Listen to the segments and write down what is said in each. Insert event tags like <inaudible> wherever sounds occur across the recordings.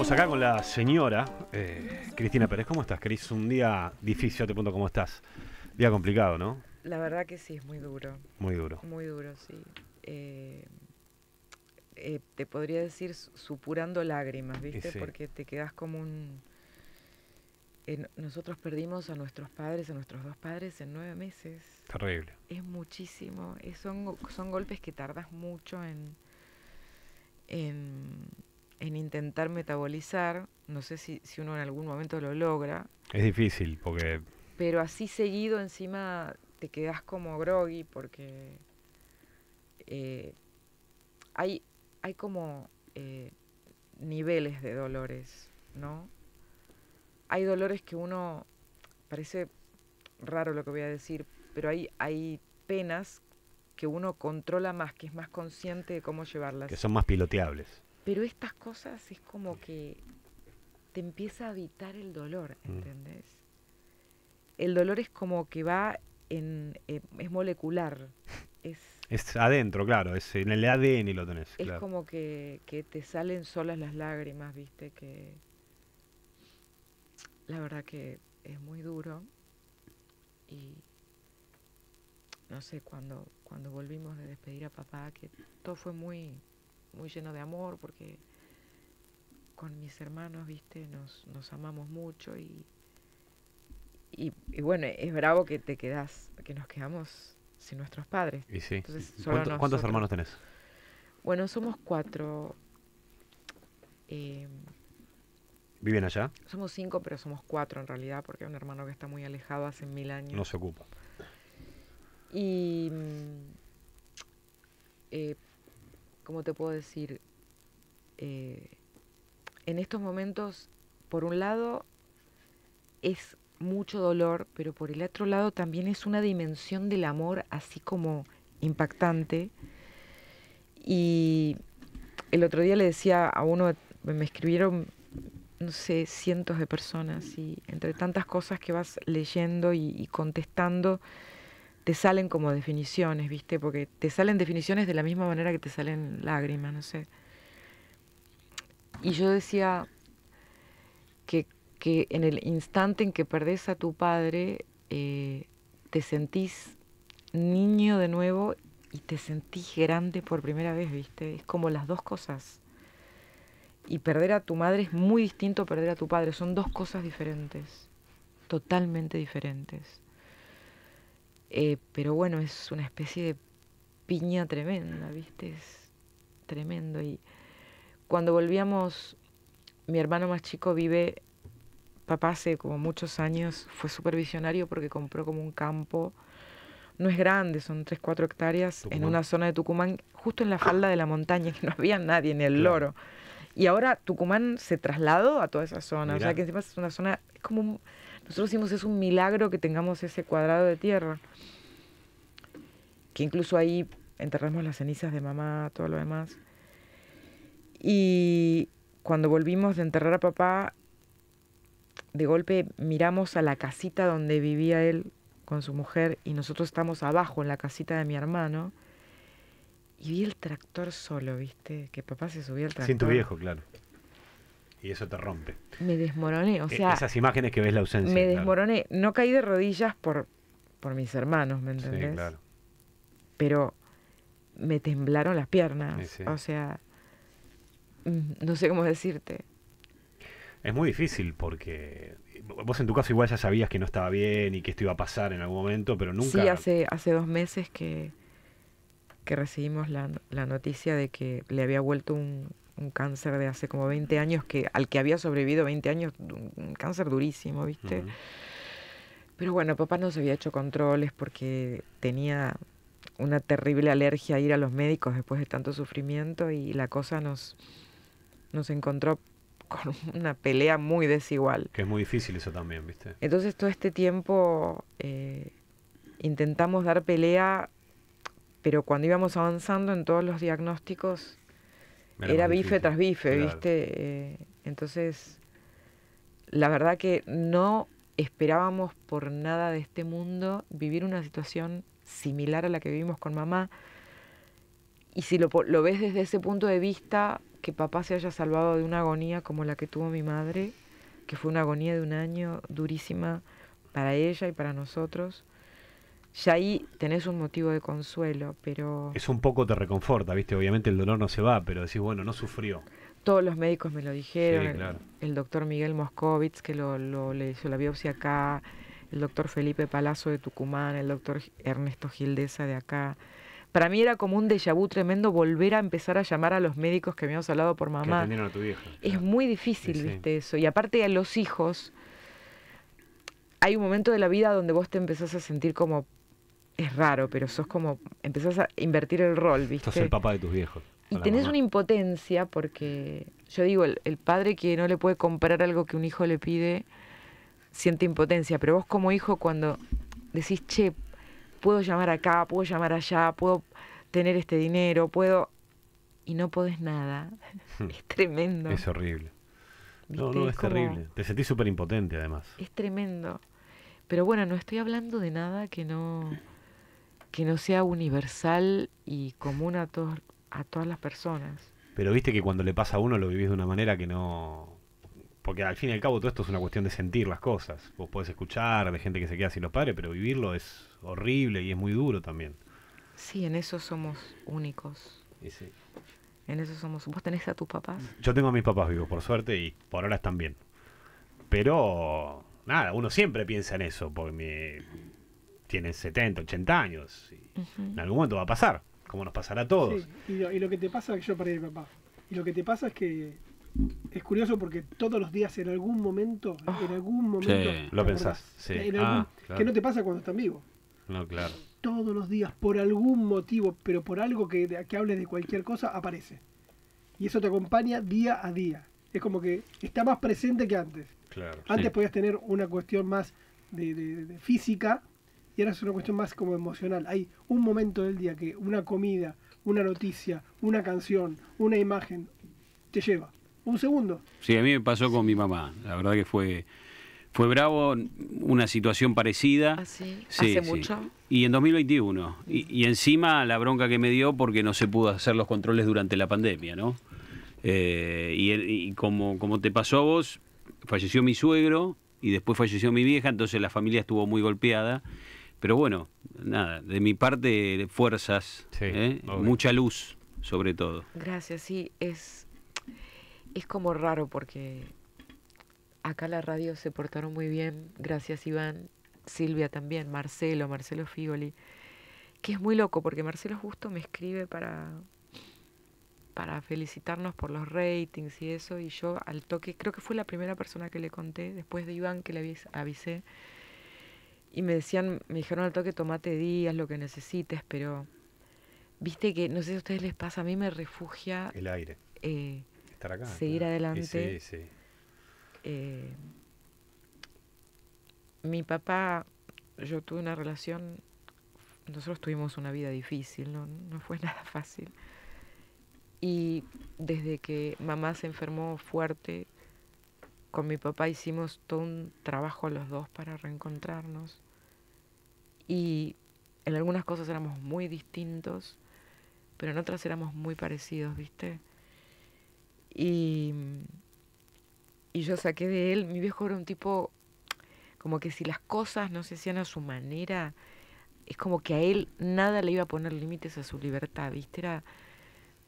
Estamos acá con la señora eh, Cristina Pérez. ¿Cómo estás, Cris? Un día difícil, te pregunto cómo estás. Día complicado, ¿no? La verdad que sí, es muy duro. Muy duro. Muy duro, sí. Eh, eh, te podría decir supurando lágrimas, ¿viste? Porque te quedas como un... nosotros perdimos a nuestros padres, a nuestros dos padres en nueve meses. Terrible. Es muchísimo. son, son golpes que tardas mucho en... en en intentar metabolizar. No sé si, uno en algún momento lo logra. Es difícil porque... Pero así seguido encima te quedas como groggy porque eh, hay, hay como eh, niveles de dolores, ¿no? Hay dolores que uno, parece raro lo que voy a decir, pero hay, hay penas que uno controla más, que es más consciente de cómo llevarlas. Que son más piloteables. Pero estas cosas es como que te empieza a evitar el dolor, mm. ¿entendés? El dolor es como que va en, eh, es molecular. <laughs> Es, adentro, claro, es en el ADN lo tenés. Es como que, te salen solas las lágrimas, viste, que la verdad que es muy duro. Y no sé, cuando, cuando volvimos de despedir a papá, que todo fue muy muy lleno de amor porque con mis hermanos, viste, nos, amamos mucho y, y, bueno, es bravo que te quedas, que nos quedamos sin nuestros padres. Y sí. ¿Cuántos hermanos tenés? Bueno, somos cuatro. Eh, ¿Viven allá? Somos cinco, pero somos cuatro en realidad, porque hay un hermano que está muy alejado hace mil años. No se ocupa. Y mm, eh, ¿cómo te puedo decir? Eh, en estos momentos, por un lado, es mucho dolor, pero por el otro lado también es una dimensión del amor así como impactante. Y el otro día le decía a uno, me escribieron, no sé, cientos de personas y entre tantas cosas que vas leyendo y contestando, te salen como definiciones, ¿viste? Porque te salen definiciones de la misma manera que te salen lágrimas, no sé. Y yo decía que, en el instante en que perdés a tu padre, eh, te sentís niño de nuevo y te sentís grande por primera vez, ¿viste? Es como las dos cosas. Y perder a tu madre es muy distinto a perder a tu padre, son dos cosas diferentes, totalmente diferentes. Eh, pero bueno, es una especie de piña tremenda, ¿viste? Es tremendo. Y cuando volvíamos, mi hermano más chico vive, papá hace como muchos años, fue supervisionario porque compró como un campo. No es grande, son 3, 4 hectáreas en una zona de Tucumán, justo en la falda de la montaña, que no había nadie, ni el loro. Y ahora Tucumán se trasladó a toda esa zona. O sea, que encima es una zona, es como un, nosotros decimos, es un milagro que tengamos ese cuadrado de tierra, que incluso ahí enterramos las cenizas de mamá, todo lo demás. Y cuando volvimos de enterrar a papá, de golpe miramos a la casita donde vivía él con su mujer y nosotros estamos abajo en la casita de mi hermano. Y vi el tractor solo, ¿viste? Que papá se subía al tractor. Sin tu viejo, claro y eso te rompe. Me desmoroné, o e-, sea. Esas imágenes que ves la ausencia. Me desmoroné. No caí de rodillas por, por mis hermanos, ¿me entendés? Sí, claro. Pero me temblaron las piernas. O sea, mm, no sé cómo decirte. Es muy difícil porque eh, vos en tu caso igual ya sabías que no estaba bien y que esto iba a pasar en algún momento, pero nunca... Sí, hace, hace dos meses que, que recibimos la, la noticia de que le había vuelto un, un cáncer de hace como 20 años, que, al que había sobrevivido 20 años, un cáncer durísimo, ¿viste? Pero bueno, papá no se había hecho controles porque tenía una terrible alergia a ir a los médicos después de tanto sufrimiento y la cosa nos, nos encontró con una pelea muy desigual. Que es muy difícil eso también, ¿viste? Entonces todo este tiempo eh, intentamos dar pelea, pero cuando íbamos avanzando en todos los diagnósticos era bife tras bife, ¿viste? Eh, entonces, la verdad que no esperábamos por nada de este mundo vivir una situación similar a la que vivimos con mamá. Y si lo, lo ves desde ese punto de vista, que papá se haya salvado de una agonía como la que tuvo mi madre, que fue una agonía de un año durísima para ella y para nosotros, y ahí tenés un motivo de consuelo, pero... Es un poco te reconforta, ¿viste? Obviamente el dolor no se va, pero decís, bueno, no sufrió. Todos los médicos me lo dijeron, el, doctor Miguel Moscovitz, que lo, le hizo la biopsia acá, el doctor Felipe Palazzo de Tucumán, el doctor Ernesto Gildesa de acá. Para mí era como un déjà vu tremendo volver a empezar a llamar a los médicos que habíamos hablado por mamá. Que a tu vieja, es muy difícil, viste, eso. Y aparte a los hijos, hay un momento de la vida donde vos te empezás a sentir como es raro, pero sos como, empezás a invertir el rol, ¿viste? Sos el papá de tus viejos. Y tenés una impotencia porque, yo digo, el, padre que no le puede comprar algo que un hijo le pide, siente impotencia, pero vos como hijo cuando decís, che, puedo llamar acá, puedo llamar allá, puedo tener este dinero, puedo... Y no podés nada. Hmm. <laughs> es tremendo. Es horrible. No, no, es, terrible. Te sentís súper impotente además. Es tremendo. Pero bueno, no estoy hablando de nada que no que no sea universal y común a, a todas las personas. Pero viste que cuando le pasa a uno lo vivís de una manera que no... Porque al fin y al cabo todo esto es una cuestión de sentir las cosas. Vos podés escuchar de gente que se queda sin los padres, pero vivirlo es horrible y es muy duro también. Sí, en eso somos únicos. Y sí. En eso somos. ¿Vos tenés a tus papás? Yo tengo a mis papás vivos, por suerte, y por ahora están bien. Pero, nada, uno siempre piensa en eso, porque tienen 70, 80 años. Y En algún momento va a pasar, como nos pasará a todos. y, lo, que te pasa es que yo para papá. Y lo que te pasa es que es curioso porque todos los días en algún momento, oh. en algún momento... lo pensás. Sí. Ah, que no te pasa cuando están vivos. No, claro. Todos los días, por algún motivo, pero por algo que, que hables de cualquier cosa, aparece. Y eso te acompaña día a día. Es como que está más presente que antes. Claro, antes podías tener una cuestión más de física y ahora es una cuestión más como emocional. Hay un momento del día que una comida, una noticia, una canción, una imagen te lleva. Un segundo. Sí, a mí me pasó con mi mamá. La verdad que fue fue bravo, una situación parecida. ¿Ah, sí? ¿Hace mucho? Y en 2021. Y, encima la bronca que me dio porque no se pudo hacer los controles durante la pandemia, ¿no? Eh, y, como, como te pasó a vos, falleció mi suegro y después falleció mi vieja, entonces la familia estuvo muy golpeada. Pero bueno, nada, de mi parte, fuerzas, ¿eh? mucha luz, sobre todo. Gracias, sí, es, es como raro porque acá la radio se portaron muy bien, gracias Iván, Silvia también, Marcelo, Marcelo Figoli, que es muy loco porque Marcelo justo me escribe para, para felicitarnos por los ratings y eso, y yo al toque, creo que fue la primera persona que le conté, después de Iván que le avisé y me decían, me dijeron al toque, tomate días, lo que necesites, pero viste que, no sé si a ustedes les pasa, a mí me refugia. El aire. Eh, Estar acá. Seguir adelante. Sí, sí. Eh, mi papá, yo tuve una relación, nosotros tuvimos una vida difícil, no, no fue <laughs> nada fácil. Y desde que mamá se enfermó fuerte, con mi papá hicimos todo un trabajo los dos para reencontrarnos. Y en algunas cosas éramos muy distintos, pero en otras éramos muy parecidos, ¿viste? Y, y yo saqué de él, mi viejo era un tipo como que si las cosas no se hacían a su manera, es como que a él nada le iba a poner límites a su libertad, ¿viste? Era,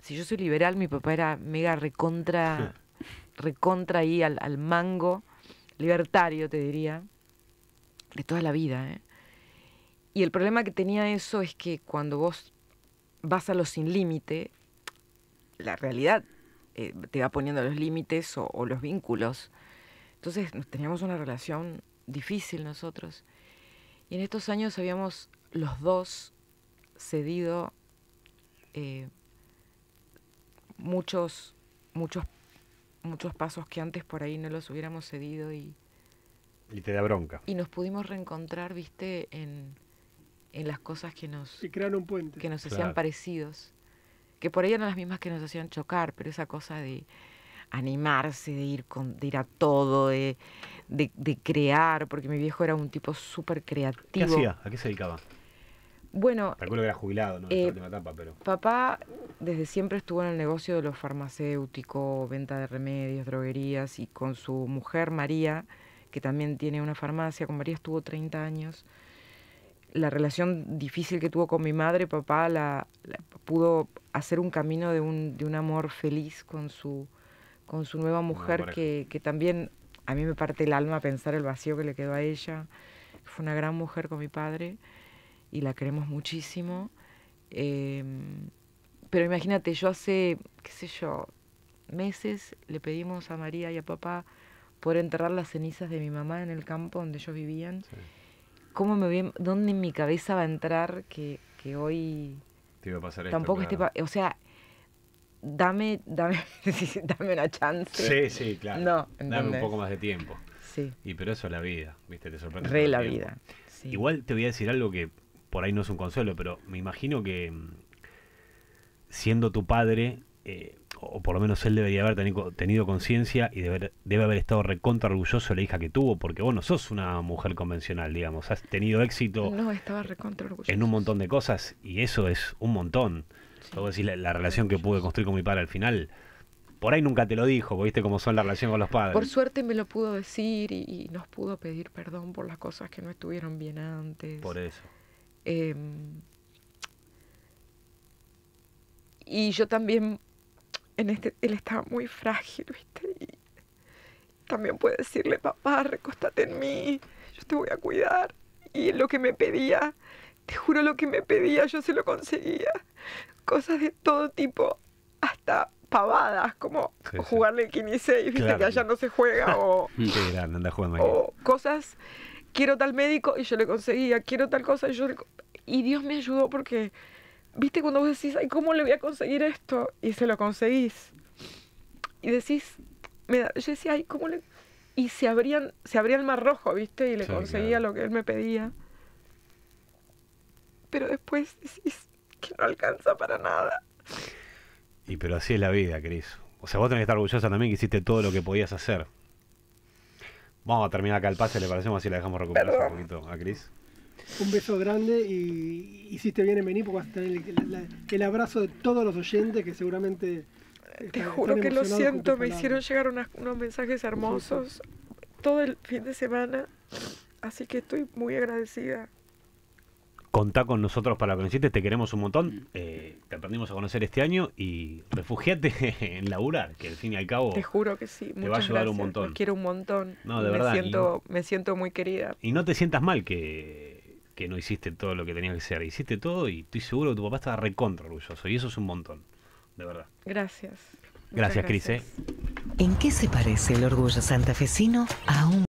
si yo soy liberal, mi papá era mega recontra recontraí al, mango libertario, te diría, de toda la vida. ¿eh? Y el problema que tenía eso es que cuando vos vas a lo sin límite, la realidad eh, te va poniendo los límites o, los vínculos. Entonces teníamos una relación difícil nosotros. Y en estos años habíamos los dos cedido eh, muchos, muchos muchos pasos que antes por ahí no los hubiéramos cedido y... Y te da bronca. Y nos pudimos reencontrar, viste, en, en las cosas que nos... Que crearon un puente. Que nos hacían parecidos. Que por ahí eran las mismas que nos hacían chocar, pero esa cosa de animarse, de ir, con, ir a todo, de, de, de crear, porque mi viejo era un tipo súper creativo. ¿Qué hacía? ¿A qué se dedicaba? Bueno. Eh, papá desde siempre estuvo en el negocio de lo farmacéutico, venta de remedios, droguerías, y con su mujer María, que también tiene una farmacia, con María estuvo 30 años. La relación difícil que tuvo con mi madre, papá, la, pudo hacer un camino de un, amor feliz con su, con su nueva mujer, que, que también a mí me parte el alma pensar el vacío que le quedó a ella. Fue una gran mujer con mi padre y la queremos muchísimo. Em, pero imagínate, yo hace, qué sé yo, meses le pedimos a María y a papá por enterrar las cenizas de mi mamá en el campo donde ellos vivían. ¿Cómo me ¿Dónde en mi cabeza va a entrar que, hoy Te iba a pasar tampoco esto, O sea, dame, dame, <laughs> dame una chance. Sí, sí, claro. dame un poco más de tiempo. Sí. Y pero eso es la vida, ¿viste? Te sorprende. Re la vida. Igual te voy a decir algo que por ahí no es un consuelo, pero me imagino que mm, siendo tu padre, eh, o por lo menos él debería haber tenido, conciencia y debe haber estado recontra orgulloso de la hija que tuvo, porque vos no sos una mujer convencional, digamos, has tenido éxito estaba en un montón de cosas y eso es un montón. Sí, la, relación que pude construir con mi padre al final, por ahí nunca te lo dijo, viste cómo son las relaciones con los padres. Por suerte me lo pudo decir y nos pudo pedir perdón por las cosas que no estuvieron bien antes. Por eso. Em, y yo también, en este, él estaba muy frágil, ¿viste? Y también puede decirle, papá, recóstate en mí, yo te voy a cuidar. Y lo que me pedía, te juro lo que me pedía, yo se lo conseguía. Cosas de todo tipo, hasta pavadas, como jugarle el 15 y viste que allá no se juega, o, <laughs> o cosas quiero tal médico y yo le conseguía, quiero tal cosa y yo le... Y Dios me ayudó porque, viste, cuando vos decís, ay, ¿cómo le voy a conseguir esto? Y se lo conseguís. Y decís, me yo decía, ay, ¿cómo le...? Y se abrían, se abría el mar rojo, viste, y le conseguía lo que él me pedía. Pero después decís que no alcanza para nada. Y pero así es la vida, Cris. O sea, vos tenés que estar orgullosa también que hiciste todo lo que podías hacer. Vamos a terminar acá el pase, le parecemos así la dejamos recuperar un poquito a Cris. Un beso grande y, hiciste bien en venir porque vas el, abrazo de todos los oyentes que seguramente... Te juro que lo siento, me hicieron llegar unos mensajes hermosos todo el fin de semana, así que estoy muy agradecida contá con nosotros para que te queremos un montón, mm. eh, te aprendimos a conocer este año y refugiate <laughs> en laburar, que al fin y al cabo te juro que sí, va a ayudar un montón. Te quiero un montón. me Siento, me siento muy querida. Y no te sientas mal que, que no hiciste todo lo que tenías que hacer, hiciste todo y estoy seguro que tu papá estaba recontra orgulloso y eso es un montón, de verdad. Gracias. Gracias, Cris. Eh. ¿En qué se parece el orgullo santafesino a un